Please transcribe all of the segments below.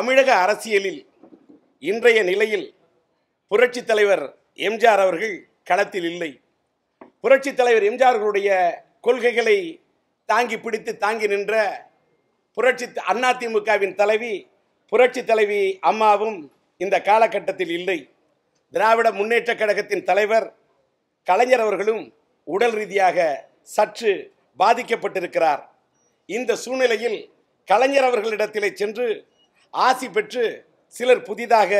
தமிழக அரசியலில் இன்றைய நிலையில் புரட்சித் தலைவர் எம்ஜிஆர் அவர்கள் களத்தில் இல்லை புரட்சித் தலைவர் எம்ஜிஆர்களுடைய கொள்கைகளை தாங்கி பிடித்து தாங்கி நின்ற புரட்சி அதிமுகவின் தலைவி புரட்சி தலைவி அம்மாவும் இந்த காலகட்டத்தில் இல்லை திராவிட முன்னேற்ற கழகத்தின் தலைவர் கலைஞர் அவர்களும் உடல் ரீதியாக சற்று பாதிக்கப்பட்டிருக்கிறார் இந்த சூழ்நிலையில் கலைஞர் அவர்களிடத்திலே சென்று ஆசி பெற்று சிலர் புதிதாக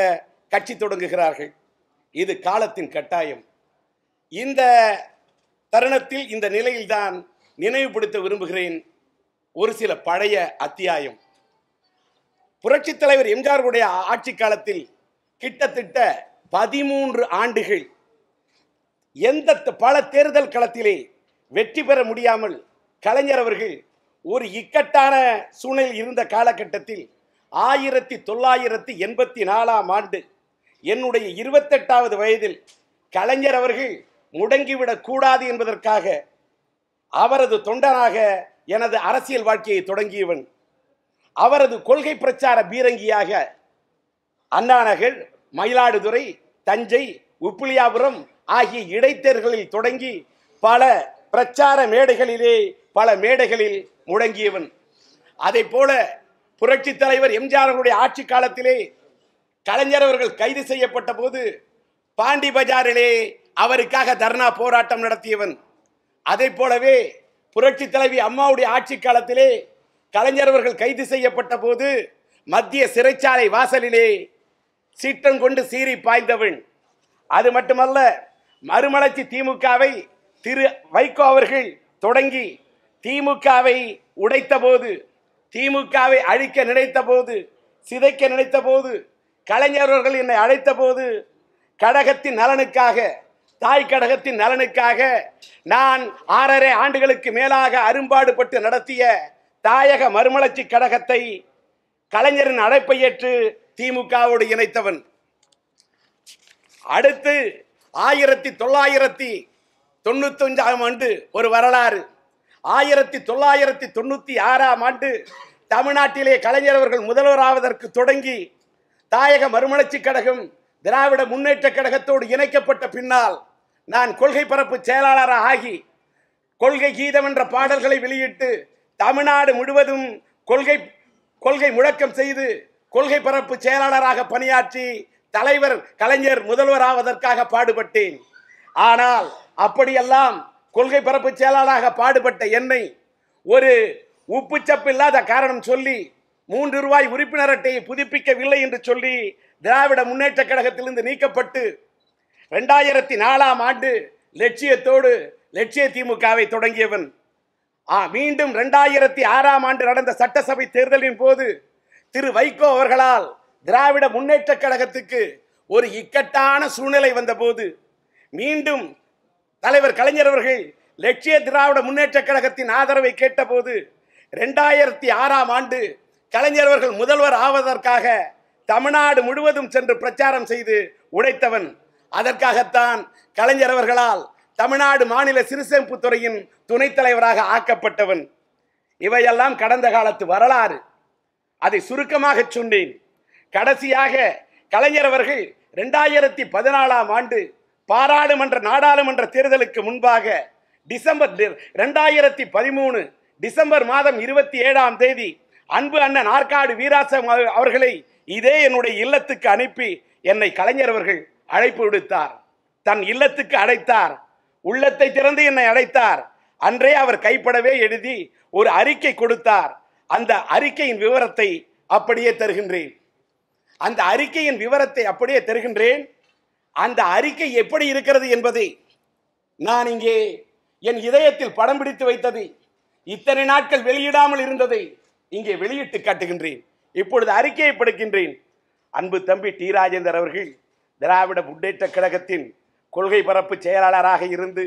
கட்சி தொடங்குகிறார்கள் இது காலத்தின் கட்டாயம் இந்த தருணத்தில் இந்த நிலையில்தான் நினைவுபடுத்த விரும்புகிறேன் ஒரு சில பழைய அத்தியாயம் புரட்சித் தலைவர் எம்ஜிஆருடைய ஆட்சி காலத்தில் கிட்டத்தட்ட பதிமூன்று ஆண்டுகள் எந்த பல தேர்தல் களத்திலே வெற்றி பெற முடியாமல் கலைஞர் அவர்கள் ஒரு இக்கட்டான சூழ்நிலையில் இருந்த காலகட்டத்தில் ஆயிரத்தி தொள்ளாயிரத்தி எண்பத்தி நாலாம் ஆண்டு என்னுடைய இருபத்தெட்டாவது வயதில் கலைஞர் அவர்கள் முடங்கிவிடக் கூடாது என்பதற்காக அவரது தொண்டனாக எனது அரசியல் வாழ்க்கையை தொடங்கியவன் அவரது கொள்கை பிரச்சார பீரங்கியாக அண்ணாநகர் மயிலாடுதுறை தஞ்சை உப்பிலியாபுரம் ஆகிய இடைத்தேர்களில் தொடங்கி பல பிரச்சார மேடைகளிலே பல மேடைகளில் முடங்கியவன் அதை போல புரட்சி தலைவர் எம்ஜிஆர் அவருடைய ஆட்சி காலத்திலே கலைஞர் அவர்கள் கைது செய்யப்பட்ட போது பாண்டி பஜாரிலே அவருக்காக தர்ணா போராட்டம் நடத்தியவன் அதை போலவே புரட்சி தலைவி அம்மாவுடைய ஆட்சி காலத்திலே கலைஞர் அவர்கள் கைது செய்யப்பட்ட போது மத்திய சிறைச்சாலை வாசலிலே சீற்றம் கொண்டு சீறி பாய்ந்தவன் அது மட்டுமல்ல மறுமலர்ச்சி திமுகவை திரு வைகோ அவர்கள் தொடங்கி திமுகவை உடைத்தபோது திமுகவை அழிக்க நினைத்த போது சிதைக்க நினைத்த போது கலைஞர்கள் என்னை அழைத்த போது கடகத்தின் நலனுக்காக தாய் கடகத்தின் நலனுக்காக நான் ஆறரை ஆண்டுகளுக்கு மேலாக அரும்பாடுபட்டு நடத்திய தாயக மறுமலர்ச்சி கழகத்தை கலைஞரின் அழைப்பை ஏற்று திமுகவோடு இணைத்தவன் அடுத்து ஆயிரத்தி தொள்ளாயிரத்தி தொண்ணூத்தஞ்சாம் ஆண்டு ஒரு வரலாறு ஆயிரத்தி தொள்ளாயிரத்தி தொண்ணூற்றி ஆறாம் ஆண்டு தமிழ்நாட்டிலே கலைஞர் அவர்கள் முதல்வராவதற்கு தொடங்கி தாயக மறுமலர்ச்சி கழகம் திராவிட முன்னேற்ற கழகத்தோடு இணைக்கப்பட்ட பின்னால் நான் கொள்கை பரப்பு செயலாளராக ஆகி கொள்கை கீதம் என்ற பாடல்களை வெளியிட்டு தமிழ்நாடு முழுவதும் கொள்கை கொள்கை முழக்கம் செய்து கொள்கை பரப்பு செயலாளராக பணியாற்றி தலைவர் கலைஞர் முதல்வராவதற்காக பாடுபட்டேன் ஆனால் அப்படியெல்லாம் கொள்கை பரப்பு செயலாளராக பாடுபட்ட என்னை ஒரு உப்புச்சப்பு இல்லாத காரணம் சொல்லி மூன்று ரூபாய் உறுப்பினர் அட்டையை புதுப்பிக்கவில்லை என்று சொல்லி திராவிட முன்னேற்ற கழகத்திலிருந்து நீக்கப்பட்டு ரெண்டாயிரத்தி நாலாம் ஆண்டு லட்சியத்தோடு லட்சிய திமுகவை தொடங்கியவன் ஆ மீண்டும் ரெண்டாயிரத்தி ஆறாம் ஆண்டு நடந்த சட்டசபை தேர்தலின் போது திரு வைகோ அவர்களால் திராவிட முன்னேற்ற கழகத்துக்கு ஒரு இக்கட்டான சூழ்நிலை வந்தபோது மீண்டும் தலைவர் கலைஞர் அவர்கள் லட்சிய திராவிட முன்னேற்ற கழகத்தின் ஆதரவை கேட்டபோது ரெண்டாயிரத்தி ஆறாம் ஆண்டு கலைஞர் அவர்கள் முதல்வர் ஆவதற்காக தமிழ்நாடு முழுவதும் சென்று பிரச்சாரம் செய்து உடைத்தவன் அதற்காகத்தான் கலைஞர் அவர்களால் தமிழ்நாடு மாநில சிறுசேமிப்பு துறையின் துணைத் தலைவராக ஆக்கப்பட்டவன் இவையெல்லாம் கடந்த காலத்து வரலாறு அதை சுருக்கமாக சொன்னேன் கடைசியாக கலைஞர் அவர்கள் ரெண்டாயிரத்தி பதினாலாம் ஆண்டு பாராளுமன்ற நாடாளுமன்ற தேர்தலுக்கு முன்பாக டிசம்பர் ரெண்டாயிரத்தி பதிமூணு டிசம்பர் மாதம் இருபத்தி ஏழாம் தேதி அன்பு அண்ணன் ஆற்காடு வீராசம் அவர்களை இதே என்னுடைய இல்லத்துக்கு அனுப்பி என்னை கலைஞர் அவர்கள் அழைப்பு விடுத்தார் தன் இல்லத்துக்கு அழைத்தார் உள்ளத்தை திறந்து என்னை அழைத்தார் அன்றே அவர் கைப்படவே எழுதி ஒரு அறிக்கை கொடுத்தார் அந்த அறிக்கையின் விவரத்தை அப்படியே தருகின்றேன் அந்த அறிக்கையின் விவரத்தை அப்படியே தருகின்றேன் அந்த அறிக்கை எப்படி இருக்கிறது என்பதை நான் இங்கே என் இதயத்தில் படம் பிடித்து வைத்தது இத்தனை நாட்கள் வெளியிடாமல் இருந்ததை இங்கே வெளியிட்டு காட்டுகின்றேன் இப்பொழுது அறிக்கையை படுக்கின்றேன் அன்பு தம்பி டி ராஜேந்தர் அவர்கள் திராவிட முன்னேற்ற கழகத்தின் கொள்கை பரப்பு செயலாளராக இருந்து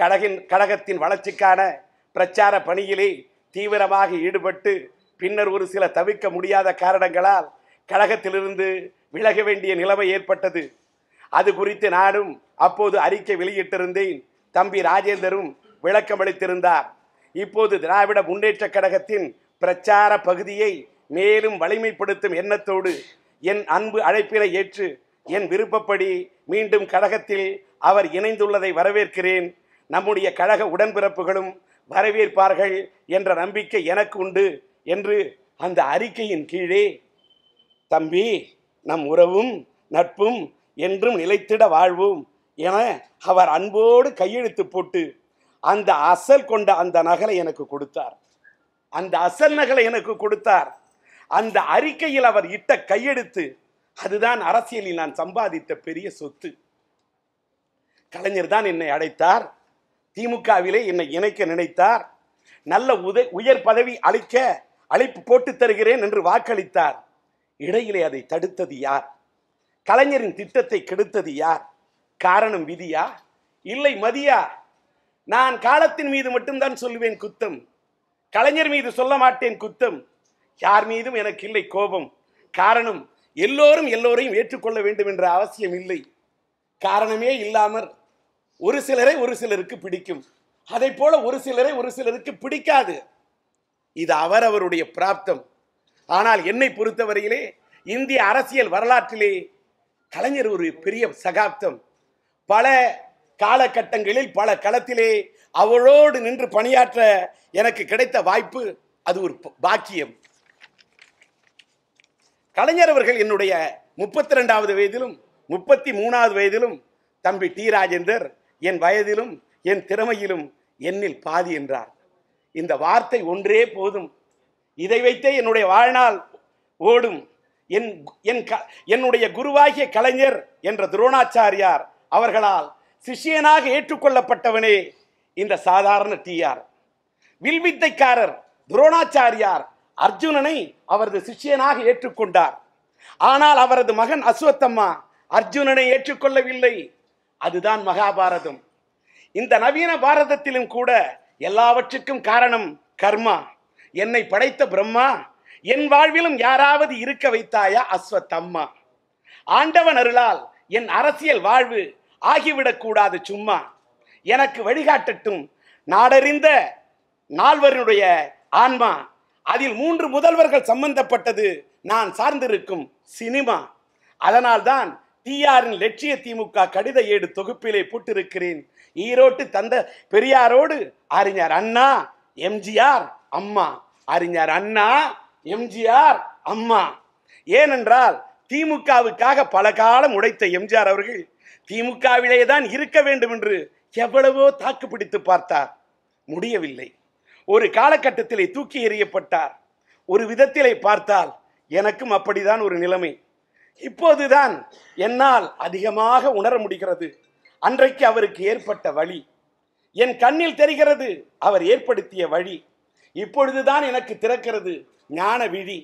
கழகின் கழகத்தின் வளர்ச்சிக்கான பிரச்சார பணியிலே தீவிரமாக ஈடுபட்டு பின்னர் ஒரு சில தவிர்க்க முடியாத காரணங்களால் கழகத்திலிருந்து விலக வேண்டிய நிலைமை ஏற்பட்டது அது குறித்து நானும் அப்போது அறிக்கை வெளியிட்டிருந்தேன் தம்பி ராஜேந்தரும் விளக்கமளித்திருந்தார் இப்போது திராவிட முன்னேற்ற கழகத்தின் பிரச்சார பகுதியை மேலும் வலிமைப்படுத்தும் எண்ணத்தோடு என் அன்பு அழைப்பினை ஏற்று என் விருப்பப்படி மீண்டும் கழகத்தில் அவர் இணைந்துள்ளதை வரவேற்கிறேன் நம்முடைய கழக உடன்பிறப்புகளும் வரவேற்பார்கள் என்ற நம்பிக்கை எனக்கு உண்டு என்று அந்த அறிக்கையின் கீழே தம்பி நம் உறவும் நட்பும் என்றும் நிலைத்திட வாழ்வோம் என அவர் அன்போடு கையெழுத்து போட்டு அந்த அசல் கொண்ட அந்த நகலை எனக்கு கொடுத்தார் அந்த அசல் நகலை எனக்கு கொடுத்தார் அந்த அறிக்கையில் அவர் இட்ட கையெடுத்து அதுதான் அரசியலில் நான் சம்பாதித்த பெரிய சொத்து கலைஞர் தான் என்னை அடைத்தார் திமுகவிலே என்னை இணைக்க நினைத்தார் நல்ல உத உயர் பதவி அளிக்க அழைப்பு போட்டு தருகிறேன் என்று வாக்களித்தார் இடையிலே அதை தடுத்தது யார் கலைஞரின் திட்டத்தை கெடுத்தது யார் காரணம் விதியா இல்லை மதியா நான் காலத்தின் மீது மட்டும்தான் சொல்லுவேன் குத்தம் கலைஞர் மீது சொல்ல மாட்டேன் குத்தம் யார் மீதும் எனக்கு இல்லை கோபம் காரணம் எல்லோரும் எல்லோரையும் ஏற்றுக்கொள்ள வேண்டும் என்ற அவசியம் இல்லை காரணமே இல்லாமல் ஒரு சிலரை ஒரு சிலருக்கு பிடிக்கும் அதை போல ஒரு சிலரை ஒரு சிலருக்கு பிடிக்காது இது அவரவருடைய பிராப்தம் ஆனால் என்னை பொறுத்தவரையிலே இந்திய அரசியல் வரலாற்றிலே கலைஞர் ஒரு பெரிய சகாப்தம் பல காலகட்டங்களில் பல களத்திலே அவளோடு நின்று பணியாற்ற எனக்கு கிடைத்த வாய்ப்பு அது ஒரு பாக்கியம் கலைஞர் அவர்கள் என்னுடைய முப்பத்தி ரெண்டாவது வயதிலும் முப்பத்தி மூணாவது வயதிலும் தம்பி டி ராஜேந்தர் என் வயதிலும் என் திறமையிலும் என்னில் பாதி என்றார் இந்த வார்த்தை ஒன்றே போதும் இதை வைத்தே என்னுடைய வாழ்நாள் ஓடும் என் என் என்னுடைய குருவாகிய கலைஞர் என்ற துரோணாச்சாரியார் அவர்களால் சிஷியனாக ஏற்றுக்கொள்ளப்பட்டவனே இந்த சாதாரண டிஆர் வில்வித்தைக்காரர் துரோணாச்சாரியார் அர்ஜுனனை அவரது சிஷியனாக ஏற்றுக்கொண்டார் ஆனால் அவரது மகன் அஸ்வத்தம்மா அர்ஜுனனை ஏற்றுக்கொள்ளவில்லை அதுதான் மகாபாரதம் இந்த நவீன பாரதத்திலும் கூட எல்லாவற்றுக்கும் காரணம் கர்மா என்னை படைத்த பிரம்மா என் வாழ்விலும் யாராவது இருக்க வைத்தாயா அஸ்வத்தம்மா ஆண்டவன் அருளால் என் அரசியல் வாழ்வு ஆகிவிடக்கூடாது சும்மா எனக்கு வழிகாட்டட்டும் நாடறிந்த நால்வரினுடைய ஆன்மா அதில் மூன்று முதல்வர்கள் சம்பந்தப்பட்டது நான் சார்ந்திருக்கும் சினிமா அதனால்தான் டிஆரின் லட்சிய திமுக கடித ஏடு தொகுப்பிலே போட்டிருக்கிறேன் ஈரோட்டு தந்த பெரியாரோடு அறிஞர் அண்ணா எம்ஜிஆர் அம்மா அறிஞர் அண்ணா எம்ஜிஆர் அம்மா ஏனென்றால் திமுகவுக்காக பல காலம் உடைத்த எம்ஜிஆர் அவர்கள் திமுகவிலே தான் இருக்க வேண்டும் என்று எவ்வளவோ தாக்கு பிடித்து பார்த்தார் முடியவில்லை ஒரு காலகட்டத்திலே தூக்கி எறியப்பட்டார் ஒரு விதத்திலே பார்த்தால் எனக்கும் அப்படிதான் ஒரு நிலைமை இப்போதுதான் என்னால் அதிகமாக உணர முடிகிறது அன்றைக்கு அவருக்கு ஏற்பட்ட வழி என் கண்ணில் தெரிகிறது அவர் ஏற்படுத்திய வழி இப்பொழுதுதான் எனக்கு திறக்கிறது ஞான விழி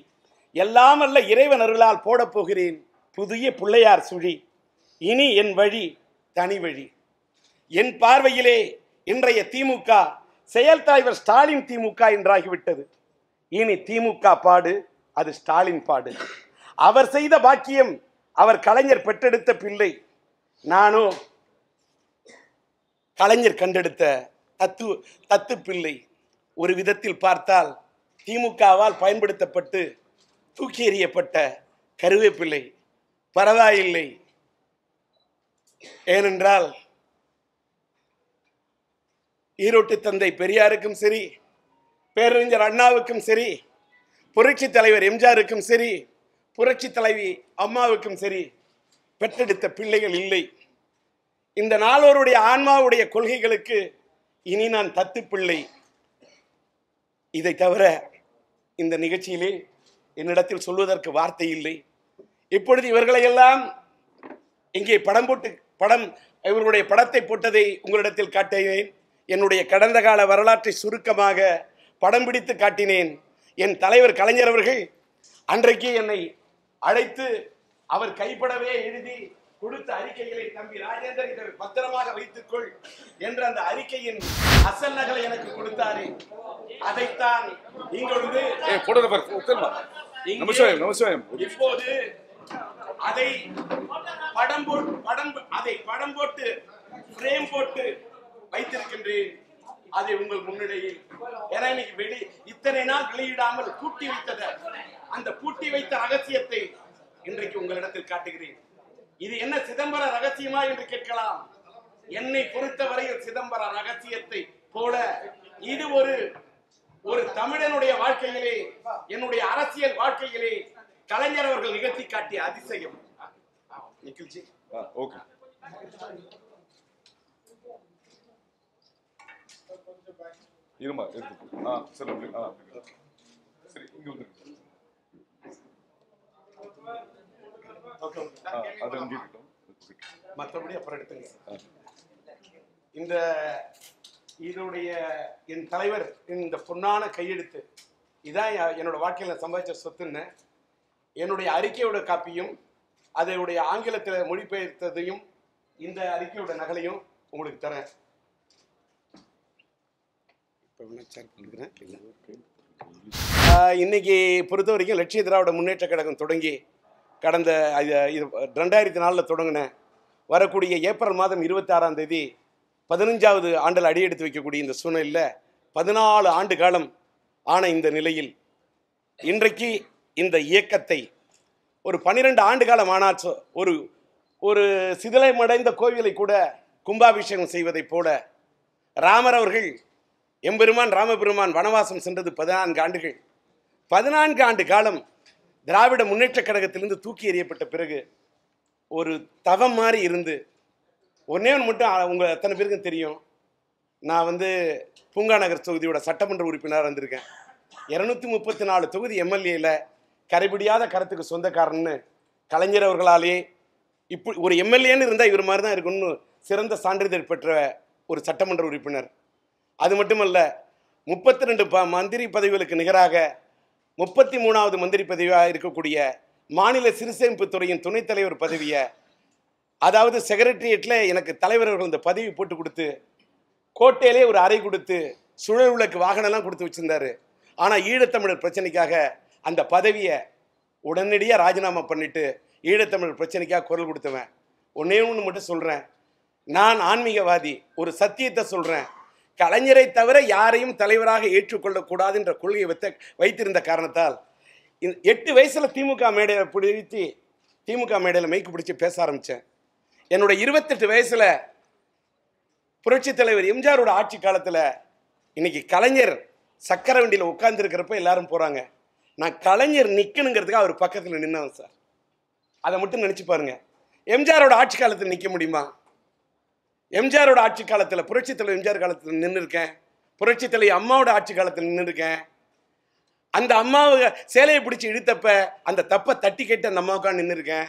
எல்லாமல்ல இறைவன் அருளால் போடப் போகிறேன் புதிய பிள்ளையார் சுழி இனி என் வழி தனி வழி என் பார்வையிலே இன்றைய திமுக செயல் தலைவர் ஸ்டாலின் திமுக என்றாகிவிட்டது இனி திமுக பாடு அது ஸ்டாலின் பாடு அவர் செய்த பாக்கியம் அவர் கலைஞர் பெற்றெடுத்த பிள்ளை நானும் கலைஞர் கண்டெடுத்த தத்து தத்து பிள்ளை ஒரு விதத்தில் பார்த்தால் திமுகவால் பயன்படுத்தப்பட்டு தூக்கி எறியப்பட்ட கருவேப்பிள்ளை பரவாயில்லை ஏனென்றால் ஈரோட்டு தந்தை பெரியாருக்கும் சரி பேரறிஞர் அண்ணாவுக்கும் சரி புரட்சி தலைவர் எம்ஜிஆருக்கும் சரி புரட்சி தலைவி அம்மாவுக்கும் சரி பெற்றெடுத்த பிள்ளைகள் இல்லை இந்த நாளோருடைய ஆன்மாவுடைய கொள்கைகளுக்கு இனி நான் தத்து பிள்ளை இதை தவிர இந்த நிகழ்ச்சியிலே என்னிடத்தில் சொல்வதற்கு வார்த்தை இல்லை இப்பொழுது இவர்களையெல்லாம் இங்கே படம் போட்டு படம் இவர்களுடைய படத்தை போட்டதை உங்களிடத்தில் காட்டினேன் என்னுடைய கடந்த கால வரலாற்றை சுருக்கமாக படம் பிடித்து காட்டினேன் என் தலைவர் கலைஞர் அவர்கள் அன்றைக்கு என்னை அழைத்து அவர் கைப்படவே எழுதி கொடுத்த அறிக்கைகளை தம்பி ராஜேந்திரன் இதை பத்திரமாக வைத்துக்கொள் என்ற அந்த அறிக்கையின் அசல் நகலை எனக்கு கொடுத்தாரு அதைத்தான் இங்கிருந்து இப்போது அதை படம் போட்டு படம் அதை படம் போட்டு ஃப்ரேம் போட்டு வைத்திருக்கின்றேன் அதை உங்கள் முன்னிலையில் ஏன்னா இன்னைக்கு வெளி இத்தனை நாள் வெளியிடாமல் பூட்டி வைத்தத அந்த பூட்டி வைத்த ரகசியத்தை இன்றைக்கு உங்களிடத்தில் காட்டுகிறேன் இது என்ன சிதம்பர ரகசியமா என்று கேட்கலாம் என்னை பொறுத்தவரையில் சிதம்பர ரகசியத்தை போல இது ஒரு ஒரு தமிழனுடைய வாழ்க்கையிலே என்னுடைய அரசியல் வாழ்க்கையிலே கலைஞர் அவர்கள் நிகழ்த்தி காட்டிய அதிசயம் ஓகே இருமா எடுத்து ஆ சரி ஆ சரி இங்க வந்து மற்றபடி அப்புறம் எடுத்துங்க இந்த இதனுடைய என் தலைவர் இந்த பொன்னான கையெழுத்து இதான் என்னோட வாழ்க்கையில் சம்பாதிச்ச சொத்துன்னு என்னுடைய அறிக்கையோட காப்பியும் அதனுடைய ஆங்கிலத்தில் மொழிபெயர்த்ததையும் இந்த அறிக்கையோட நகலையும் உங்களுக்கு தரேன் இன்னைக்கு பொறுத்த வரைக்கும் லட்சிய திராவிட முன்னேற்ற கழகம் தொடங்கி கடந்த இது ரெண்டாயிரத்தி நாலில் தொடங்கினேன் வரக்கூடிய ஏப்ரல் மாதம் இருபத்தாறாம் தேதி பதினஞ்சாவது ஆண்டில் அடியெடுத்து வைக்கக்கூடிய இந்த சூழ்நிலையில் பதினாலு ஆண்டு காலம் ஆன இந்த நிலையில் இன்றைக்கு இந்த இயக்கத்தை ஒரு பன்னிரெண்டு ஆண்டுகால மாநாட்டு ஒரு ஒரு சிதிலமடைந்த கோவிலை கூட கும்பாபிஷேகம் செய்வதைப் போல ராமர் அவர்கள் எம்பெருமான் ராமபெருமான் வனவாசம் சென்றது பதினான்கு ஆண்டுகள் பதினான்கு ஆண்டு காலம் திராவிட முன்னேற்றக் கழகத்திலிருந்து தூக்கி எறியப்பட்ட பிறகு ஒரு தவம் மாதிரி இருந்து ஒன்னே ஒன்று மட்டும் உங்கள் எத்தனை பேருக்கும் தெரியும் நான் வந்து பூங்கா நகர் தொகுதியோட சட்டமன்ற உறுப்பினராக இருந்திருக்கேன் இரநூத்தி முப்பத்தி நாலு தொகுதி எம்எல்ஏயில் கரைபிடியாத கருத்துக்கு சொந்தக்காரன்னு கலைஞர் அவர்களாலே இப்படி ஒரு எம்எல்ஏன்னு இருந்தால் இவர் மாதிரி தான் இருக்கும்னு சிறந்த சான்றிதழ் பெற்ற ஒரு சட்டமன்ற உறுப்பினர் அது மட்டுமல்ல முப்பத்தி ரெண்டு ப மந்திரி பதவிகளுக்கு நிகராக முப்பத்தி மூணாவது மந்திரி பதவியாக இருக்கக்கூடிய மாநில சிறுசேமிப்பு துறையின் துணைத் தலைவர் பதவியை அதாவது செக்ரட்டரியேட்டில் எனக்கு தலைவர்கள் இந்த பதவி போட்டு கொடுத்து கோட்டையிலே ஒரு அறை கொடுத்து சுழல் விளக்கு வாகனம்லாம் கொடுத்து வச்சுருந்தாரு ஆனால் ஈழத்தமிழர் பிரச்சனைக்காக அந்த பதவியை உடனடியாக ராஜினாமா பண்ணிவிட்டு ஈழத்தமிழ் பிரச்சனைக்காக குரல் கொடுத்தவன் ஒன்றே ஒன்று மட்டும் சொல்கிறேன் நான் ஆன்மீகவாதி ஒரு சத்தியத்தை சொல்கிறேன் கலைஞரை தவிர யாரையும் தலைவராக ஏற்றுக்கொள்ளக்கூடாதுன்ற கொள்கையை வைத்த வைத்திருந்த காரணத்தால் எட்டு வயசில் திமுக மேடையில் பிடித்து திமுக மேடையில் மைக்கு பிடிச்சி பேச ஆரம்பித்தேன் என்னோட இருபத்தெட்டு வயசில் புரட்சித் தலைவர் எம்ஜிஆரோட ஆட்சி காலத்தில் இன்றைக்கி கலைஞர் சக்கர வண்டியில் உட்காந்துருக்கிறப்ப எல்லாரும் போகிறாங்க நான் கலைஞர் நிற்கணுங்கிறதுக்கு அவர் பக்கத்தில் நின்னான் சார் அதை மட்டும் நினச்சி பாருங்க எம்ஜிஆரோட ஆட்சி காலத்தில் நிற்க முடியுமா எம்ஜிஆரோட ஆட்சி காலத்தில் புரட்சி தலைவர் எம்ஜிஆர் காலத்தில் நின்று இருக்கேன் புரட்சி தலைவர் அம்மாவோட ஆட்சி காலத்தில் நின்று இருக்கேன் அந்த அம்மாவை சேலையை பிடிச்சி இழுத்தப்ப அந்த தப்பை தட்டி கேட்டு அந்த அம்மாவுக்காக நின்று இருக்கேன்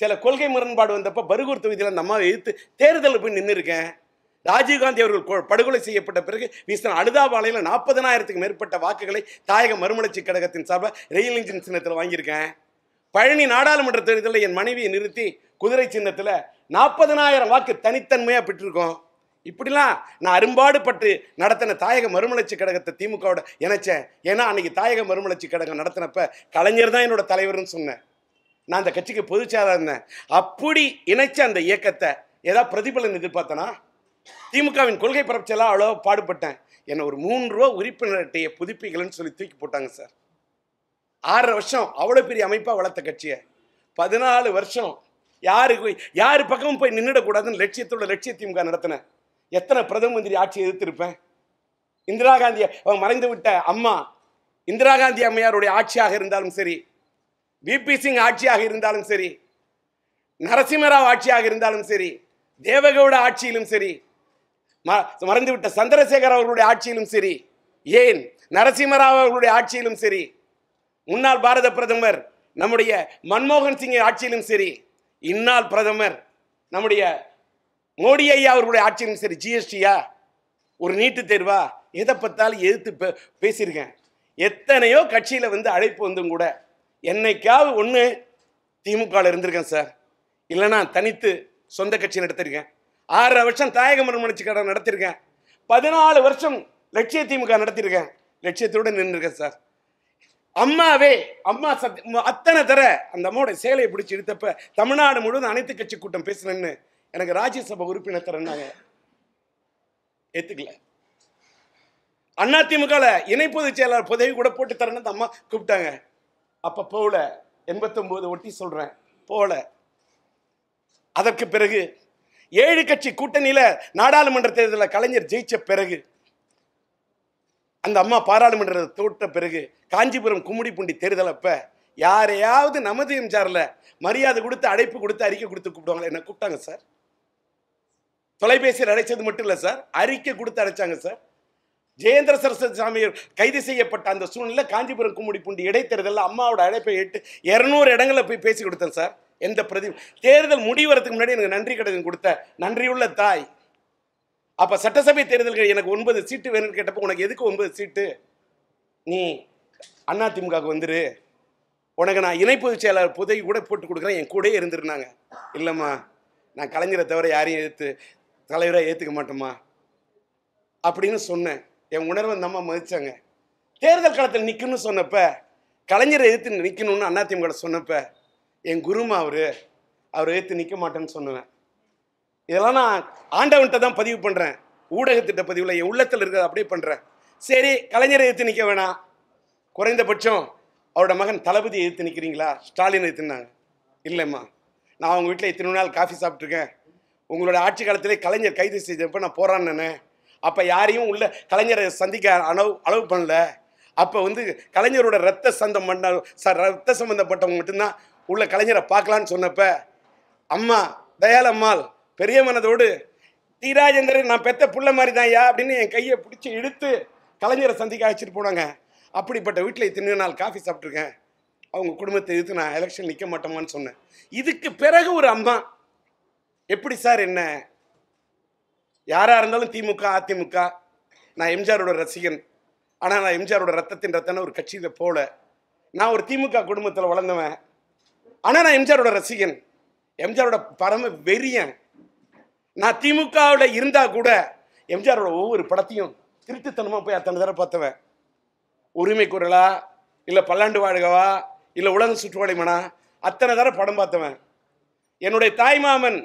சில கொள்கை முரண்பாடு வந்தப்போ பருகூர் தொகுதியில் அந்த அம்மாவை எழுத்து தேர்தலில் போய் நின்று இருக்கேன் ராஜீவ்காந்தி அவர்கள் படுகொலை செய்யப்பட்ட பிறகு வீசின அனுதாபாலையில் நாற்பதனாயிரத்துக்கு மேற்பட்ட வாக்குகளை தாயக மறுமலர்ச்சி கழகத்தின் சார்பாக ரயில் இன்ஜின் சின்னத்தில் வாங்கியிருக்கேன் பழனி நாடாளுமன்ற தேர்தலில் என் மனைவியை நிறுத்தி குதிரை சின்னத்தில் நாற்பதனாயிரம் வாக்கு தனித்தன்மையாக பெற்றிருக்கோம் இப்படிலாம் நான் அரும்பாடுபட்டு நடத்தின தாயக மறுமலர்ச்சி கழகத்தை திமுகவோட இணைச்சேன் ஏன்னா அன்னைக்கு தாயக மறுமலர்ச்சி கழகம் நடத்தினப்ப கலைஞர் தான் என்னோட தலைவர்னு சொன்னேன் நான் அந்த கட்சிக்கு பொதுச்செயலாக இருந்தேன் அப்படி இணைச்ச அந்த இயக்கத்தை ஏதாவது பிரதிபலன் எதிர்பார்த்தனா திமுகவின் கொள்கை பரப்புச்செல்லாம் அவ்வளோ பாடுபட்டேன் என்னை ஒரு மூணு ரூபா உறுப்பினர் அட்டையை புதுப்பிக்கலன்னு சொல்லி தூக்கி போட்டாங்க சார் ஆறரை வருஷம் அவ்வளோ பெரிய அமைப்பாக வளர்த்த கட்சியை பதினாலு வருஷம் யாருக்கு யார் பக்கமும் போய் நின்றுடக்கூடாதுன்னு லட்சியத்தோட லட்சிய திமுக நடத்தினேன் எத்தனை பிரதம மந்திரி ஆட்சியை எதிர்த்திருப்பேன் இந்திரா காந்தி அவங்க மறைந்து விட்ட அம்மா இந்திரா காந்தி அம்மையாருடைய ஆட்சியாக இருந்தாலும் சரி பிபி சிங் ஆட்சியாக இருந்தாலும் சரி நரசிம்மராவ் ஆட்சியாக இருந்தாலும் சரி தேவகவுட ஆட்சியிலும் சரி மறந்துவிட்ட சந்திரசேகர் அவர்களுடைய ஆட்சியிலும் சரி ஏன் நரசிம்மராவ் அவர்களுடைய ஆட்சியிலும் சரி முன்னாள் பாரத பிரதமர் நம்முடைய மன்மோகன் சிங் ஆட்சியிலும் சரி இந்நாள் பிரதமர் நம்முடைய மோடி ஐயா அவர்களுடைய ஆட்சியிலும் சரி ஜிஎஸ்டியா ஒரு நீட்டு தேர்வா எதை பார்த்தாலும் எதிர்த்து பேசியிருக்கேன் எத்தனையோ கட்சியில் வந்து அழைப்பு வந்தும் கூட என்னைக்காவது ஒன்று திமுகவில் இருந்திருக்கேன் சார் இல்லைனா தனித்து சொந்த கட்சி நடத்திருக்கேன் ஆறரை வருஷம் தாயக மறுமணிச்சு கடை நடத்தியிருக்கேன் பதினாலு வருஷம் லட்சிய திமுக நடத்தியிருக்கேன் லட்சியத்தோடு நின்றுருக்கேன் சார் அம்மாவே அம்மா சத் அத்தனை தர அந்த அம்மாவோட சேலையை பிடிச்சி எடுத்தப்ப தமிழ்நாடு முழுவதும் அனைத்து கட்சி கூட்டம் பேசுனேன்னு எனக்கு ராஜ்யசபா உறுப்பினர் தரேன்னாங்க ஏற்றுக்கல அண்ணா திமுகவில் இணை பொதுச் செயலாளர் புதவி கூட போட்டு தரேன்னு அம்மா கூப்பிட்டாங்க அப்போ போகல எண்பத்தொம்போது ஒட்டி சொல்கிறேன் போகல அதற்கு பிறகு ஏழு கட்சி கூட்டணியில் நாடாளுமன்ற தேர்தலில் கலைஞர் ஜெயிச்ச பிறகு அந்த அம்மா பாராளுமன்ற தோட்ட பிறகு காஞ்சிபுரம் கும்முடிப்பூண்டி தேர்தல் அப்போ யாரையாவது நமது எம்ஜாரில் மரியாதை கொடுத்து அழைப்பு கொடுத்து அறிக்கை கொடுத்து கூப்பிடுவாங்க என்ன கூப்பிட்டாங்க சார் தொலைபேசியில் அழைச்சது மட்டும் இல்லை சார் அறிக்கை கொடுத்து அழைச்சாங்க சார் ஜெயேந்திர சரஸ்வதி சாமி கைது செய்யப்பட்ட அந்த சூழ்நிலை காஞ்சிபுரம் கும்மிடிப்பூண்டி இடைத்தேர்தலில் அம்மாவோட அழைப்பை எட்டு இரநூறு இடங்களில் போய் பேசி கொடுத்தேன் சார் எந்த பிரதி தேர்தல் முடிவதுக்கு முன்னாடி எனக்கு நன்றி கடிதம் கொடுத்த நன்றியுள்ள தாய் அப்போ சட்டசபை தேர்தல்கள் எனக்கு ஒன்பது சீட்டு வேணும்னு கேட்டப்போ உனக்கு எதுக்கு ஒன்பது சீட்டு நீ திமுகவுக்கு வந்துரு உனக்கு நான் இணைப்பொதுச் செயலாளர் புதவி கூட போட்டு கொடுக்குறேன் என் கூட இருந்திருந்தாங்க இல்லைம்மா நான் கலைஞரை தவிர யாரையும் ஏற்று தலைவராக ஏற்றுக்க மாட்டோம்மா அப்படின்னு சொன்னேன் என் உணர்வு அந்த அம்மா மதித்தாங்க தேர்தல் காலத்தில் நிற்கணும்னு சொன்னப்ப கலைஞரை எதிர்த்து நிற்கணும்னு அதிமுக சொன்னப்போ என் குருமா அவர் அவர் ஏற்று நிற்க மாட்டேன்னு சொன்னுவேன் இதெல்லாம் நான் ஆண்டவன்கிட்ட தான் பதிவு பண்ணுறேன் ஊடகத்திட்ட பதிவில் என் உள்ளத்தில் இருக்கிறத அப்படியே பண்ணுறேன் சரி கலைஞரை ஏற்று நிற்க வேணாம் குறைந்தபட்சம் அவரோட மகன் தளபதி ஏற்று நிற்கிறீங்களா ஸ்டாலின் ஏற்றுனாங்க இல்லைம்மா நான் அவங்க வீட்டில் இத்தனை நாள் காஃபி சாப்பிட்ருக்கேன் உங்களோட ஆட்சி காலத்திலே கலைஞர் கைது செய்தப்போ நான் போகிறான்னு அப்போ யாரையும் உள்ள கலைஞரை சந்திக்க அளவு அளவு பண்ணல அப்போ வந்து கலைஞரோட ரத்த சந்தம் பண்ண ரத்த சம்பந்தப்பட்டவங்க மட்டும்தான் உள்ள கலைஞரை பார்க்கலான்னு சொன்னப்ப அம்மா தயாலம்மாள் பெரிய மனதோடு டி ராஜேந்திரன் நான் பெத்த புள்ள மாதிரி தான் ஐயா அப்படின்னு என் கையை பிடிச்சி இழுத்து கலைஞரை சந்திக்க அழைச்சிட்டு போனாங்க அப்படிப்பட்ட வீட்டில் இத்தனை நாள் காஃபி சாப்பிட்ருக்கேன் அவங்க குடும்பத்தை எதிர்த்து நான் எலெக்ஷன் நிற்க மாட்டோமான்னு சொன்னேன் இதுக்கு பிறகு ஒரு அம்மா எப்படி சார் என்ன யாராக இருந்தாலும் திமுக அதிமுக நான் எம்ஜிஆரோட ரசிகன் ஆனால் நான் எம்ஜிஆரோட ரத்தத்தின் ரத்தன ஒரு கட்சியில் போல நான் ஒரு திமுக குடும்பத்தில் வளர்ந்தவன் ஆனால் நான் எம்ஜிஆரோட ரசிகன் எம்ஜிஆரோட பரம வெறியன் நான் திமுகவில் இருந்தால் கூட எம்ஜிஆரோட ஒவ்வொரு படத்தையும் திருட்டுத்தனமாக போய் அத்தனை தடவை பார்த்தவன் உரிமை குரலா இல்லை பல்லாண்டு வாழ்கவா இல்லை உலக மனா அத்தனை தடவை படம் பார்த்தவன் என்னுடைய தாய்மாமன்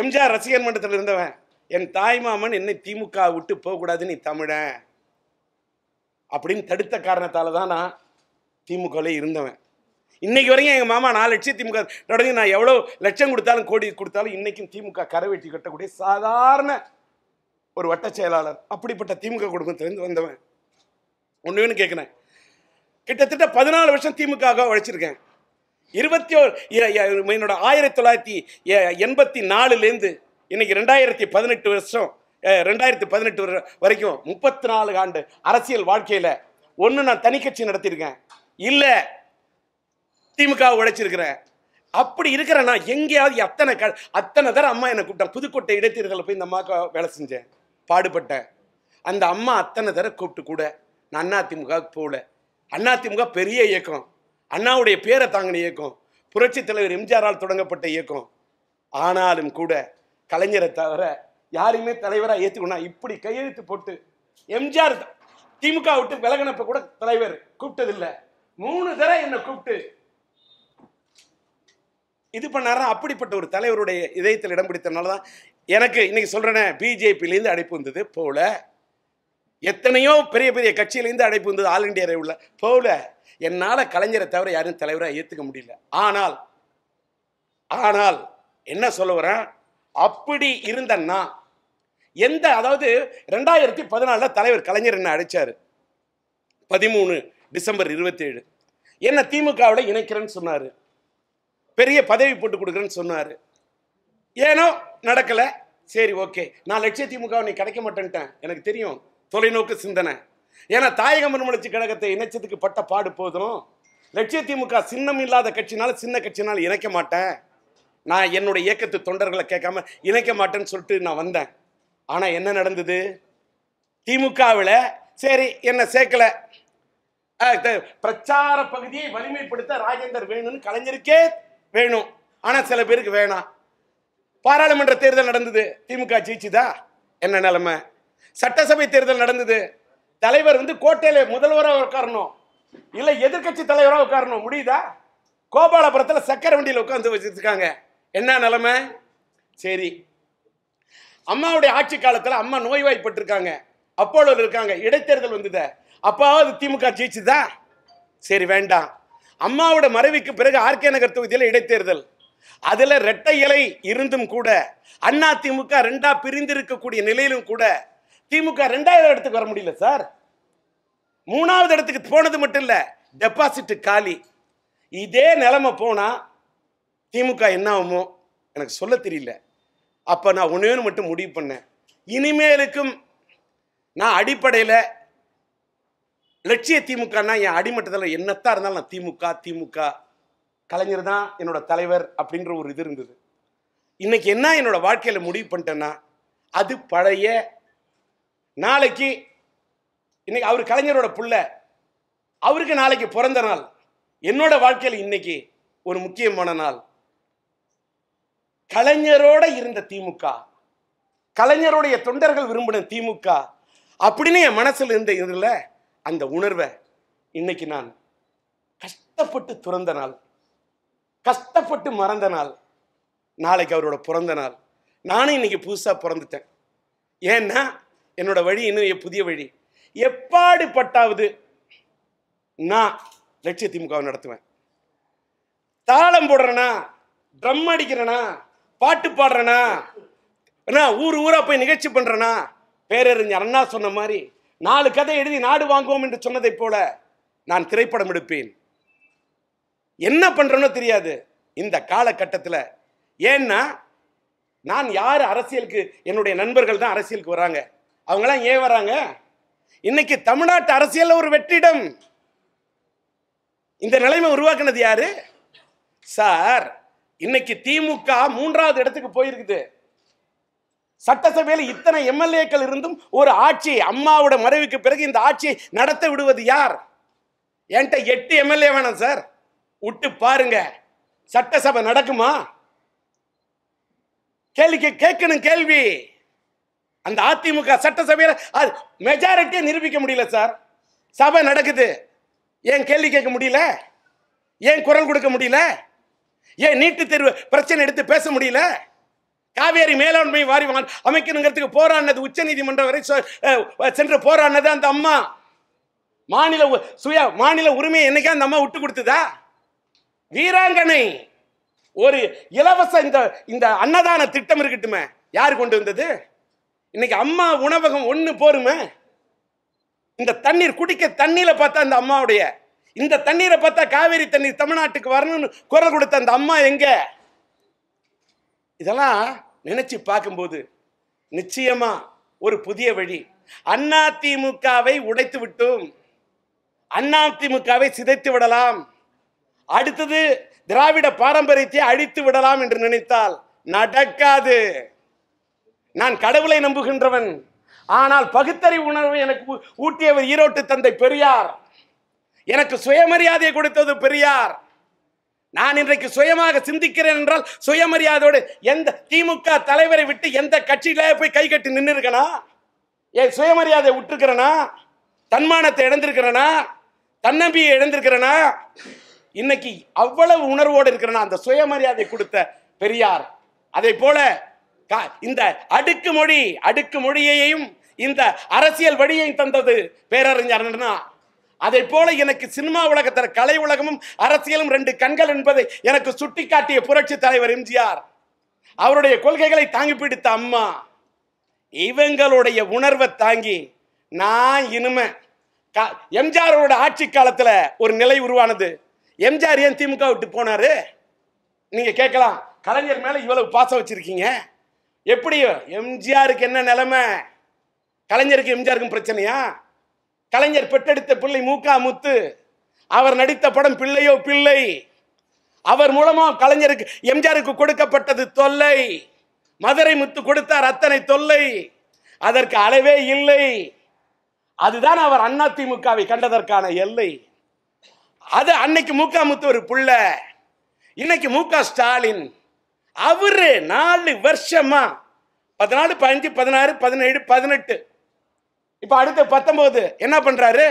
எம்ஜிஆர் ரசிகர் மன்றத்தில் இருந்தவன் என் தாய்மாமன் என்னை திமுக விட்டு போகக்கூடாது நீ தமிழன் அப்படின்னு தடுத்த காரணத்தால் தான் நான் திமுகவில் இருந்தவன் இன்னைக்கு வரைக்கும் எங்கள் மாமா நாலு லட்சம் திமுக தொடங்கி நான் எவ்வளோ லட்சம் கொடுத்தாலும் கோடி கொடுத்தாலும் இன்னைக்கும் திமுக கரை வெட்டி கட்டக்கூடிய சாதாரண ஒரு வட்ட செயலாளர் அப்படிப்பட்ட திமுக குடும்பத்திலேருந்து வந்தவன் ஒன்று கேட்குறேன் கிட்டத்தட்ட பதினாலு வருஷம் திமுக உழைச்சிருக்கேன் இருபத்தி ஓ என்னோட ஆயிரத்தி தொள்ளாயிரத்தி எண்பத்தி நாலுலேருந்து இன்னைக்கு ரெண்டாயிரத்தி பதினெட்டு வருஷம் ரெண்டாயிரத்தி பதினெட்டு வரைக்கும் முப்பத்தி நாலு ஆண்டு அரசியல் வாழ்க்கையில் ஒன்று நான் தனிக்கட்சி நடத்தியிருக்கேன் இல்லை திமுக உழைச்சிருக்கிறேன் அப்படி இருக்கிறேன் நான் எங்கேயாவது அத்தனை க அத்தனை தர அம்மா என்னை கூப்பிட்டேன் புதுக்கோட்டை இடைத்தேர்தலில் போய் இந்த அம்மாவுக்கு வேலை செஞ்சேன் பாடுபட்டேன் அந்த அம்மா அத்தனை தர கூப்பிட்டு கூட நான் திமுக போகல அதிமுக பெரிய இயக்கம் அண்ணாவுடைய பேரை தாங்கின இயக்கம் புரட்சி தலைவர் எம்ஜிஆரால் தொடங்கப்பட்ட இயக்கம் ஆனாலும் கூட கலைஞரை தவிர யாரையுமே தலைவராக ஏற்றுக்கணும் இப்படி கையெழுத்து போட்டு எம்ஜிஆர் திமுக விட்டு விலகினப்ப கூட தலைவர் கூப்பிட்டதில்லை மூணு தடவை என்னை கூப்பிட்டு இது பண்ணாரா அப்படிப்பட்ட ஒரு தலைவருடைய இதயத்தில் இடம் பிடித்தனால தான் எனக்கு இன்றைக்கி சொல்கிறேனே பிஜேபியிலேருந்து அழைப்பு வந்தது போல எத்தனையோ பெரிய பெரிய கட்சியிலேருந்து அழைப்பு வந்தது ஆல் இண்டியா ரேவில் போல என்னால் கலைஞரை தவிர யாரும் தலைவராக ஏற்றுக்க முடியல ஆனால் ஆனால் என்ன சொல்ல வரேன் அப்படி இருந்தன்னா எந்த அதாவது ரெண்டாயிரத்தி பதினாலில் தலைவர் கலைஞர் என்ன அழைச்சார் பதிமூணு டிசம்பர் இருபத்தேழு என்ன திமுகவில் இணைக்கிறேன்னு சொன்னார் பெரிய பதவி போட்டு கொடுக்குறேன்னு சொன்னார் ஏனோ நடக்கலை சரி ஓகே நான் லட்சிய திமுக நீ கிடைக்க மாட்டேன்ட்டேன் எனக்கு தெரியும் தொலைநோக்கு சிந்தனை ஏன்னா தாயக மறுமலர்ச்சி கழகத்தை இணைச்சதுக்கு பட்ட பாடு போதும் லட்சிய திமுக சின்னம் இல்லாத கட்சினால சின்ன கட்சினால் இணைக்க மாட்டேன் நான் என்னுடைய இயக்கத்து தொண்டர்களை கேட்காம இணைக்க மாட்டேன்னு சொல்லிட்டு நான் வந்தேன் ஆனால் என்ன நடந்தது திமுகவில் சரி என்னை சேர்க்கலை பிரச்சார பகுதியை வலிமைப்படுத்த ராஜேந்தர் வேணும்னு கலைஞருக்கே வேணும் ஆனால் சில பேருக்கு வேணாம் பாராளுமன்ற தேர்தல் நடந்தது திமுக ஜெயிச்சுதா என்ன நிலைமை சட்டசபை தேர்தல் நடந்தது தலைவர் வந்து கோட்டையில முதல்வராக உட்காரணும் இல்லை எதிர்கட்சி தலைவராக உட்காரணும் முடியுதா கோபாலபுரத்தில் சக்கர வண்டியில் உட்காந்து வச்சிருக்காங்க என்ன நிலைமை சரி அம்மாவுடைய ஆட்சி காலத்தில் அம்மா நோய்வாய்ப்பட்டிருக்காங்க அப்போல இருக்காங்க இடைத்தேர்தல் வந்தது அப்பாவது திமுக ஜெயிச்சுதா சரி வேண்டாம் அம்மாவோட மறைவுக்கு பிறகு ஆர்கே நகர் தொகுதியில் இடைத்தேர்தல் அதில் ரெட்டை இலை இருந்தும் கூட அண்ணா திமுக ரெண்டா இருக்கக்கூடிய நிலையிலும் கூட திமுக ரெண்டாவது இடத்துக்கு வர முடியல சார் மூணாவது இடத்துக்கு போனது மட்டும் இல்லை டெபாசிட் காலி இதே நிலைமை போனால் திமுக என்ன ஆகுமோ எனக்கு சொல்ல தெரியல அப்போ நான் ஒன்று மட்டும் முடிவு பண்ணேன் இனிமேலுக்கும் நான் அடிப்படையில் லட்சிய திமுகனா என் அடிமட்டத்தில் என்னத்தான் இருந்தாலும் நான் திமுக திமுக கலைஞர் தான் என்னோட தலைவர் அப்படின்ற ஒரு இது இருந்தது இன்னைக்கு என்ன என்னோட வாழ்க்கையில் முடிவு பண்ணிட்டேன்னா அது பழைய நாளைக்கு இன்னைக்கு அவர் கலைஞரோட புள்ள அவருக்கு நாளைக்கு பிறந்த நாள் என்னோட வாழ்க்கையில் இன்னைக்கு ஒரு முக்கியமான நாள் கலைஞரோட இருந்த திமுக கலைஞருடைய தொண்டர்கள் விரும்பின திமுக அப்படின்னு என் மனசில் இருந்த இதில் அந்த உணர்வை இன்னைக்கு நான் கஷ்டப்பட்டு துறந்த நாள் கஷ்டப்பட்டு மறந்த நாள் நாளைக்கு அவரோட பிறந்த நாள் நானும் இன்னைக்கு புதுசாக பிறந்துட்டேன் ஏன்னா என்னோட வழி இன்னும் புதிய வழி எப்பாடு பட்டாவது நான் லட்சிய திமுகவை நடத்துவேன் தாளம் போடுறனா ட்ரம் அடிக்கிறனா பாட்டு பாடுறேனா ஊர் ஊரா போய் நிகழ்ச்சி பண்றேனா பேரறிஞர் அண்ணா சொன்ன மாதிரி நாலு கதை எழுதி நாடு வாங்குவோம் என்று சொன்னதைப் போல நான் திரைப்படம் எடுப்பேன் என்ன பண்றேனோ தெரியாது இந்த காலகட்டத்தில் ஏன்னா நான் யார் அரசியலுக்கு என்னுடைய நண்பர்கள் தான் அரசியலுக்கு வராங்க அவங்களாம் ஏன் வராங்க இன்னைக்கு தமிழ்நாட்டு அரசியல் ஒரு வெற்றிடம் இந்த நிலைமை உருவாக்குனது யாரு சார் இன்னைக்கு திமுக மூன்றாவது இடத்துக்கு போயிருக்குது சட்டசபையில் இத்தனை எம்எல்ஏக்கள் இருந்தும் ஒரு ஆட்சி அம்மாவோட மறைவுக்கு பிறகு இந்த ஆட்சியை நடத்த விடுவது யார் என்கிட்ட எட்டு எம்எல்ஏ வேணாம் சார் விட்டு பாருங்க சட்டசபை நடக்குமா கேள்விக்கு கேட்கணும் கேள்வி அந்த அதிமுக சட்டசபையில் அது மெஜாரிட்டியை நிரூபிக்க முடியல சார் சபை நடக்குது ஏன் கேள்வி கேட்க முடியல ஏன் குரல் கொடுக்க முடியல ஏன் நீட்டு தேர்வு பிரச்சனை எடுத்து பேச முடியல காவேரி மேலாண்மை வாரி அமைக்கணுங்கிறதுக்கு போராடினது உச்ச நீதிமன்றம் வரை சென்று போராடினது அந்த அம்மா மாநில சுய மாநில உரிமையை என்னைக்கா அந்த அம்மா விட்டு கொடுத்ததா வீராங்கனை ஒரு இலவச இந்த இந்த அன்னதான திட்டம் இருக்கட்டுமே யார் கொண்டு வந்தது இன்னைக்கு அம்மா உணவகம் ஒன்று போருமே இந்த தண்ணீர் குடிக்க தண்ணியில பார்த்தா அந்த அம்மாவுடைய இந்த தண்ணீரை பார்த்தா காவேரி தண்ணீர் தமிழ்நாட்டுக்கு வரணும்னு குரல் கொடுத்த அந்த அம்மா எங்க இதெல்லாம் நினைச்சு பார்க்கும்போது நிச்சயமா ஒரு புதிய வழி அண்ணா திமுகவை உடைத்து விட்டோம் அண்ணா சிதைத்து விடலாம் அடுத்தது திராவிட பாரம்பரியத்தை அழித்து விடலாம் என்று நினைத்தால் நடக்காது நான் கடவுளை நம்புகின்றவன் ஆனால் பகுத்தறிவு உணர்வு எனக்கு ஊட்டியவர் ஈரோட்டு தந்தை பெரியார் எனக்கு சுயமரியாதையை கொடுத்தது பெரியார் நான் இன்றைக்கு சுயமாக சிந்திக்கிறேன் என்றால் சுயமரியாதையோடு எந்த திமுக தலைவரை விட்டு எந்த கட்சியில போய் கை கட்டி நின்று இருக்கனா என் சுயமரியாதை விட்டுருக்கிறனா தன்மானத்தை இழந்திருக்கிறனா தன்னம்பியை இழந்திருக்கிறனா இன்னைக்கு அவ்வளவு உணர்வோடு இருக்கிறனா அந்த சுயமரியாதை கொடுத்த பெரியார் அதை போல இந்த அடுக்கு மொழி அடுக்கு மொழியையும் இந்த அரசியல் வழியையும் தந்தது பேரறிஞர் அதை போல எனக்கு சினிமா உலகத்தில் கலை உலகமும் அரசியலும் ரெண்டு கண்கள் என்பதை எனக்கு சுட்டிக்காட்டிய புரட்சி தலைவர் எம்ஜிஆர் அவருடைய கொள்கைகளை தாங்கி பிடித்த அம்மா இவங்களுடைய உணர்வை தாங்கி நான் இனிமே எம்ஜிஆரோட ஆட்சி காலத்தில் ஒரு நிலை உருவானது எம்ஜிஆர் ஏன் திமுக விட்டு போனாரு நீங்க கேட்கலாம் கலைஞர் மேல இவ்வளவு பாசம் வச்சிருக்கீங்க எப்படியோ எம்ஜிஆருக்கு என்ன நிலைமை கலைஞருக்கு எம்ஜிஆருக்கும் பிரச்சனையா கலைஞர் பெற்றெடுத்த பிள்ளை மூக்கா முத்து அவர் நடித்த படம் பிள்ளையோ பிள்ளை அவர் மூலமா கலைஞருக்கு எம்ஜிஆருக்கு கொடுக்கப்பட்டது தொல்லை மதுரை முத்து கொடுத்தார் அத்தனை தொல்லை அதற்கு அளவே இல்லை அதுதான் அவர் அதிமுகவை கண்டதற்கான எல்லை அது அன்னைக்கு மூக்கா முத்து ஒரு புள்ள இன்னைக்கு மூக்கா ஸ்டாலின் அவரு நாலு வருஷமா பதினாலு பதினஞ்சு பதினாறு பதினேழு பதினெட்டு இப்போ அடுத்த பத்தொம்போது என்ன பண்ணுறாரு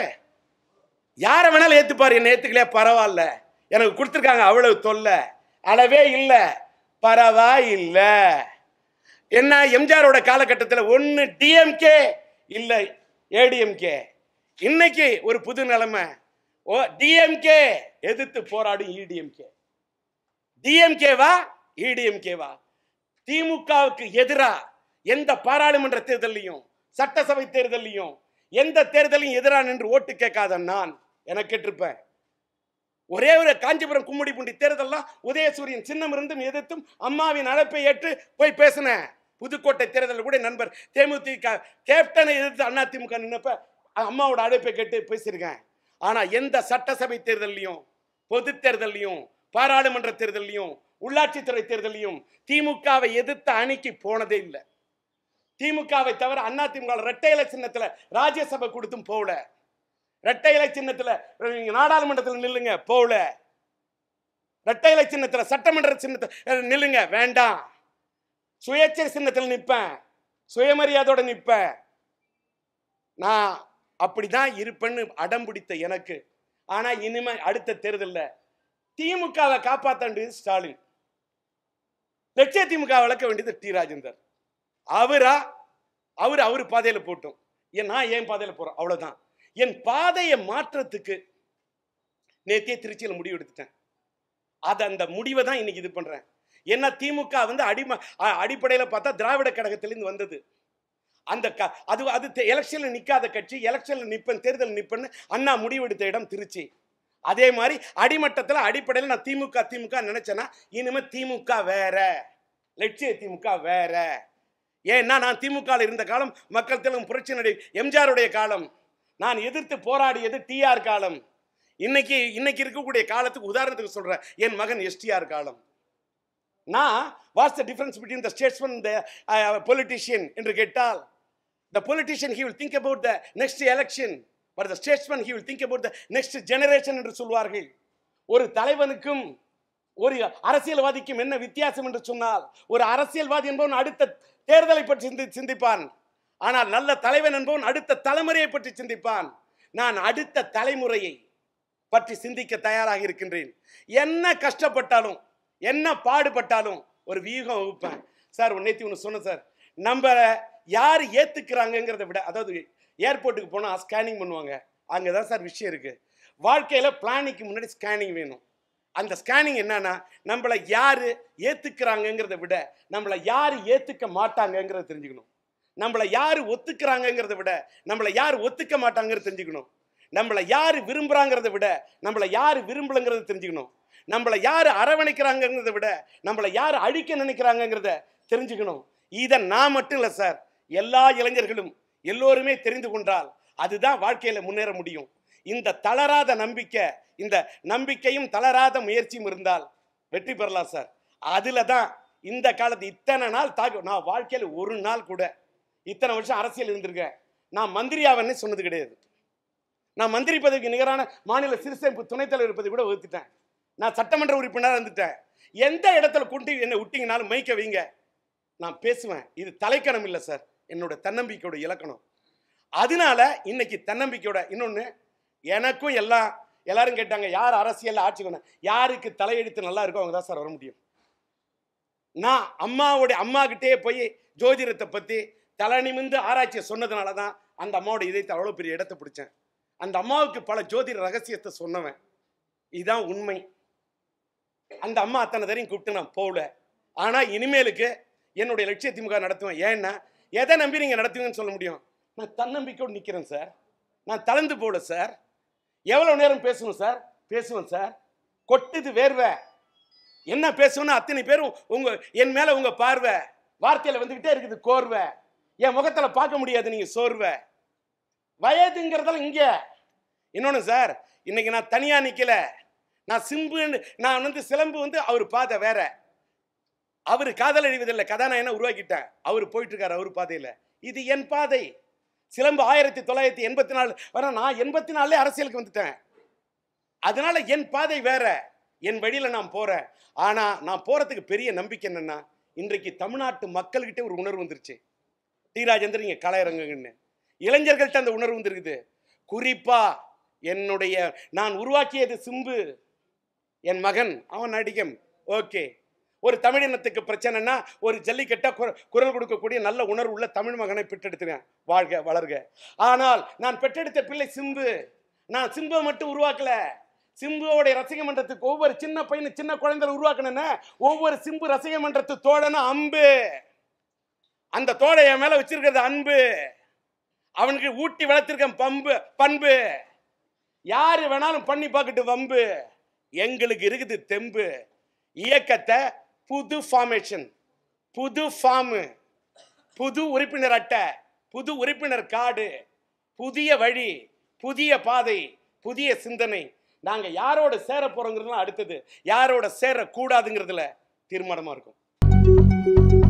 யாரை வேணாலும் ஏற்றுப்பார் என்னை ஏற்றுக்கலையே பரவாயில்ல எனக்கு கொடுத்துருக்காங்க அவ்வளவு தொல்லை அளவே இல்லை பரவாயில்ல என்ன எம்ஜிஆரோட காலகட்டத்தில் ஒன்று டிஎம்கே இல்லை ஏடிஎம்கே இன்னைக்கு ஒரு புது நிலைமை ஓ டிஎம்கே எதிர்த்து போராடும் இடிஎம்கே டிஎம்கேவா இடிஎம்கேவா திமுகவுக்கு எதிராக எந்த பாராளுமன்ற தேர்தலையும் சட்டசபை தேர்தலையும் எந்த தேர்தலையும் எதிரான நின்று ஓட்டு கேட்காத நான் என கேட்டிருப்பேன் ஒரே ஒரு காஞ்சிபுரம் கும்முடி புண்டி தேர்தல்லாம் உதயசூரியன் சின்னம் இருந்தும் எதிர்த்தும் அம்மாவின் அழைப்பை ஏற்று போய் பேசின புதுக்கோட்டை தேர்தலில் கூட நண்பர் தேமுதிக கேப்டனை எதிர்த்து அதிமுக நின்னப்ப அம்மாவோட அழைப்பை கேட்டு பேசியிருக்கேன் ஆனால் எந்த சட்டசபை தேர்தலையும் பொது தேர்தலையும் பாராளுமன்ற தேர்தலையும் உள்ளாட்சித்துறை தேர்தலையும் திமுகவை எதிர்த்து அணிக்கு போனதே இல்லை திமுகவை தவிர அண்ணா திமுக ரெட்டை இலை சின்னத்தில் ராஜ்யசபை கொடுத்தும் போகல ரெட்டை இலை சின்னத்தில் நாடாளுமன்றத்தில் நில்லுங்க போகல ரெட்டை இலை சின்னத்தில் சட்டமன்ற சின்னத்தில் நில்லுங்க வேண்டாம் சுயேட்சை சின்னத்தில் நிற்பேன் சுயமரியாதையோட நிற்பேன் நான் அப்படிதான் இருப்பேன்னு அடம் பிடித்த எனக்கு ஆனா இனிமே அடுத்த தேர்தலில் திமுகவை காப்பாற்ற வேண்டியது ஸ்டாலின் லட்சிய திமுக வளர்க்க வேண்டியது டி ராஜேந்தர் அவரா அவர் அவர் பாதையில் போட்டோம் ஏன் நான் ஏன் பாதையில் போகிறோம் அவ்வளோதான் என் பாதையை மாற்றத்துக்கு நேற்றே திருச்சியில் முடிவு எடுத்துட்டேன் அது அந்த முடிவை தான் இன்னைக்கு இது பண்ணுறேன் ஏன்னா திமுக வந்து அடிம அடிப்படையில் பார்த்தா திராவிட கழகத்திலேருந்து வந்தது அந்த க அது அது எலெக்ஷனில் நிற்காத கட்சி எலெக்ஷனில் நிற்பேன் தேர்தல் நிற்பேன்னு அண்ணா முடிவெடுத்த இடம் திருச்சி அதே மாதிரி அடிமட்டத்தில் அடிப்படையில் நான் திமுக திமுக நினச்சேன்னா இனிமேல் திமுக வேற லட்சிய திமுக வேற ஏன்னா நான் திமுகவில் இருந்த காலம் மக்கள் தெலுங்கு புரட்சி நடை எம்ஜிஆருடைய காலம் நான் எதிர்த்து போராடியது டிஆர் காலம் இன்னைக்கு இன்னைக்கு இருக்கக்கூடிய காலத்துக்கு உதாரணத்துக்கு சொல்கிறேன் என் மகன் எஸ்டிஆர் காலம் நான் what's the difference between the statesman the politician என்று கேட்டால் the politician he will think about the next election but the statesman he will think about the next generation என்று சொல்வார்கள் ஒரு தலைவனுக்கும் ஒரு அரசியல்வாதிக்கும் என்ன வித்தியாசம் என்று சொன்னால் ஒரு அரசியல்வாதி என்பவன் அடுத்த தேர்தலை பற்றி சிந்தி சிந்திப்பான் ஆனால் நல்ல தலைவன் என்பவன் அடுத்த தலைமுறையை பற்றி சிந்திப்பான் நான் அடுத்த தலைமுறையை பற்றி சிந்திக்க தயாராக இருக்கின்றேன் என்ன கஷ்டப்பட்டாலும் என்ன பாடுபட்டாலும் ஒரு வியூகம் வகுப்பேன் சார் உன்னை ஒன்று சொன்னேன் சார் நம்ம யார் ஏற்றுக்கிறாங்கங்கிறத விட அதாவது ஏர்போர்ட்டுக்கு போனால் ஸ்கேனிங் பண்ணுவாங்க அங்கே தான் சார் விஷயம் இருக்குது வாழ்க்கையில் பிளானிங்க்கு முன்னாடி ஸ்கேனிங் வேணும் அந்த ஸ்கேனிங் என்னன்னா நம்மளை யார் ஏற்றுக்கிறாங்கங்கிறத விட நம்மளை யார் ஏற்றுக்க மாட்டாங்கங்கிறத தெரிஞ்சுக்கணும் நம்மளை யார் ஒத்துக்கிறாங்கங்கிறத விட நம்மளை யார் ஒத்துக்க மாட்டாங்கிறத தெரிஞ்சுக்கணும் நம்மளை யார் விரும்புகிறாங்கிறத விட நம்மளை யார் விரும்பலங்கிறத தெரிஞ்சுக்கணும் நம்மளை யார் அரவணைக்கிறாங்கிறத விட நம்மளை யார் அழிக்க நினைக்கிறாங்கங்கிறத தெரிஞ்சுக்கணும் இதை நான் மட்டும் இல்லை சார் எல்லா இளைஞர்களும் எல்லோருமே தெரிந்து கொண்டால் அதுதான் வாழ்க்கையில் முன்னேற முடியும் இந்த தளராத நம்பிக்கை இந்த நம்பிக்கையும் தளராத முயற்சியும் இருந்தால் வெற்றி பெறலாம் சார் அதில் தான் இந்த காலத்து இத்தனை நாள் தாக்கு நான் வாழ்க்கையில் ஒரு நாள் கூட இத்தனை வருஷம் அரசியல் இருந்திருக்கேன் நான் மந்திரியாவன்னு சொன்னது கிடையாது நான் மந்திரி பதவிக்கு நிகரான மாநில சிறுசேமிப்பு துணைத் தலைவர் பதவி கூட வகுத்துட்டேன் நான் சட்டமன்ற உறுப்பினராக இருந்துட்டேன் எந்த இடத்துல கொண்டு என்னை விட்டிங்கனாலும் மைக்க வைங்க நான் பேசுவேன் இது தலைக்கணம் இல்லை சார் என்னோட தன்னம்பிக்கையோட இலக்கணம் அதனால இன்னைக்கு தன்னம்பிக்கையோட இன்னொன்று எனக்கும் எல்லாம் எல்லாரும் கேட்டாங்க யார் அரசியல் ஆட்சி கொண்ட யாருக்கு தலையெழுத்து நல்லா இருக்கோ அவங்க தான் சார் வர முடியும் நான் அம்மாவுடைய அம்மா கிட்டே போய் ஜோதிடத்தை பற்றி தலை நிமிந்து ஆராய்ச்சியை சொன்னதுனால தான் அந்த அம்மாவோட இதயத்தை அவ்வளோ பெரிய இடத்தை பிடிச்சேன் அந்த அம்மாவுக்கு பல ஜோதிட ரகசியத்தை சொன்னவன் இதுதான் உண்மை அந்த அம்மா அத்தனை தரையும் கூப்பிட்டு நான் போகல ஆனால் இனிமேலுக்கு என்னுடைய லட்சிய திமுக நடத்துவேன் ஏன்னா எதை நம்பி நீங்கள் நடத்துவீங்கன்னு சொல்ல முடியும் நான் தன்னம்பிக்கையோடு நிற்கிறேன் சார் நான் தளர்ந்து போகல சார் எவ்வளோ நேரம் பேசணும் சார் பேசுவேன் சார் கொட்டுது வேர்வை என்ன பேசணும்னு அத்தனை பேரும் உங்கள் என் மேலே உங்கள் பார்வை வார்த்தையில் வந்துக்கிட்டே இருக்குது கோர்வை என் முகத்தில் பார்க்க முடியாது நீங்கள் சோர்வை வயதுங்கிறதெல்லாம் இங்கே இன்னொன்று சார் இன்னைக்கு நான் தனியாக நிக்கல நான் சிம்புன்னு நான் வந்து சிலம்பு வந்து அவர் பாதை வேற அவர் காதல் அழிவதில்லை கதாநாயகனை உருவாக்கிட்டேன் அவர் இருக்காரு அவர் பாதையில் இது என் பாதை சிலம்பு ஆயிரத்தி தொள்ளாயிரத்தி எண்பத்தி நாலு வர நான் எண்பத்தி நாலுலே அரசியலுக்கு வந்துட்டேன் அதனால என் பாதை வேற என் வழியில் நான் போகிறேன் ஆனால் நான் போகிறதுக்கு பெரிய நம்பிக்கை என்னென்னா இன்றைக்கு தமிழ்நாட்டு மக்கள்கிட்ட ஒரு உணர்வு வந்துருச்சு டி ராஜேந்திரன் இங்கே கலையரங்குன்னு இளைஞர்கள்ட்ட அந்த உணர்வு வந்துருக்குது குறிப்பாக என்னுடைய நான் உருவாக்கியது சிம்பு என் மகன் அவன் நடிகம் ஓகே ஒரு தமிழினத்துக்கு பிரச்சனைனா ஒரு ஜல்லிக்கட்டாக குரல் கொடுக்கக்கூடிய நல்ல உணர்வு உள்ள தமிழ் மகனை பெற்றெடுத்துறேன் வாழ்க வளர்க ஆனால் நான் பெற்றெடுத்த பிள்ளை சிம்பு நான் சிம்பை மட்டும் உருவாக்கல சிம்புவோடைய ரசிக மன்றத்துக்கு ஒவ்வொரு சின்ன பையனு சின்ன குழந்தை உருவாக்கணும்னா ஒவ்வொரு சிம்பு ரசிக மன்றத்து தோழனா அம்பு அந்த தோடை என் மேலே வச்சிருக்கிறது அன்பு அவனுக்கு ஊட்டி வளர்த்திருக்க பம்பு பண்பு யார் வேணாலும் பண்ணி பார்க்கட்டு வம்பு எங்களுக்கு இருக்குது தெம்பு இயக்கத்தை புது ஃபார்மேஷன் புது ஃபார்மு புது உறுப்பினர் அட்டை புது உறுப்பினர் காடு புதிய வழி புதிய பாதை புதிய சிந்தனை நாங்கள் யாரோட சேர போகிறோங்கிறதுலாம் அடுத்தது யாரோட சேரக்கூடாதுங்கிறதுல தீர்மானமாக இருக்கும்